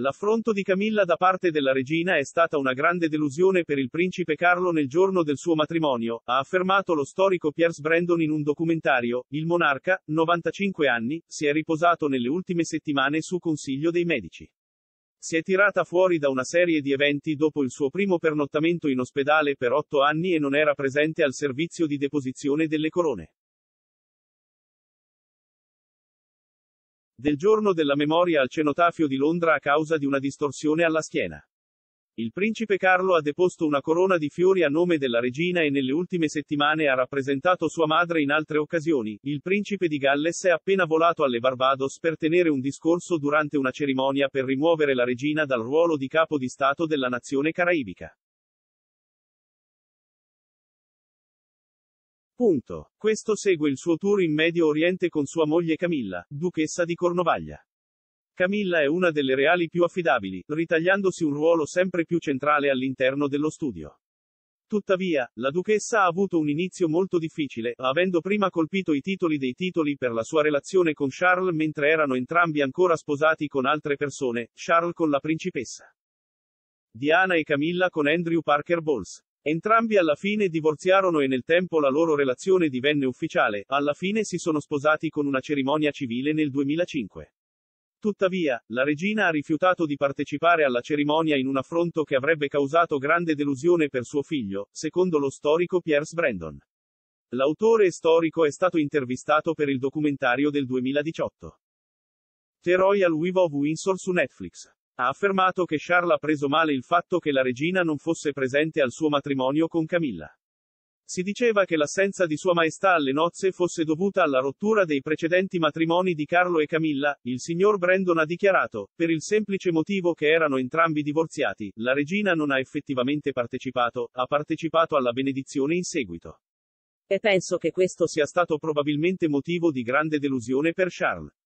L'affronto di Camilla da parte della regina è stata una grande delusione per il principe Carlo nel giorno del suo matrimonio, ha affermato lo storico Piers Brandon in un documentario. Il monarca, 95 anni, si è riposato nelle ultime settimane su consiglio dei medici. Si è tirata fuori da una serie di eventi dopo il suo primo pernottamento in ospedale per otto anni e non era presente al servizio di deposizione delle corone. del giorno della memoria al cenotafio di Londra a causa di una distorsione alla schiena. Il principe Carlo ha deposto una corona di fiori a nome della regina e nelle ultime settimane ha rappresentato sua madre in altre occasioni. Il principe di Galles è appena volato alle Barbados per tenere un discorso durante una cerimonia per rimuovere la regina dal ruolo di capo di Stato della nazione caraibica. Punto. Questo segue il suo tour in Medio Oriente con sua moglie Camilla, duchessa di Cornovaglia. Camilla è una delle reali più affidabili, ritagliandosi un ruolo sempre più centrale all'interno dello studio. Tuttavia, la duchessa ha avuto un inizio molto difficile, avendo prima colpito i titoli dei titoli per la sua relazione con Charles mentre erano entrambi ancora sposati con altre persone, Charles con la principessa. Diana e Camilla con Andrew Parker Bowles. Entrambi alla fine divorziarono e nel tempo la loro relazione divenne ufficiale, alla fine si sono sposati con una cerimonia civile nel 2005. Tuttavia, la regina ha rifiutato di partecipare alla cerimonia in un affronto che avrebbe causato grande delusione per suo figlio, secondo lo storico Pierce Brandon. L'autore storico è stato intervistato per il documentario del 2018. The Royal Weave of Windsor su Netflix. Ha affermato che Charles ha preso male il fatto che la regina non fosse presente al suo matrimonio con Camilla. Si diceva che l'assenza di Sua Maestà alle nozze fosse dovuta alla rottura dei precedenti matrimoni di Carlo e Camilla, il signor Brandon ha dichiarato, per il semplice motivo che erano entrambi divorziati, la regina non ha effettivamente partecipato, ha partecipato alla benedizione in seguito. E penso che questo sia stato probabilmente motivo di grande delusione per Charles.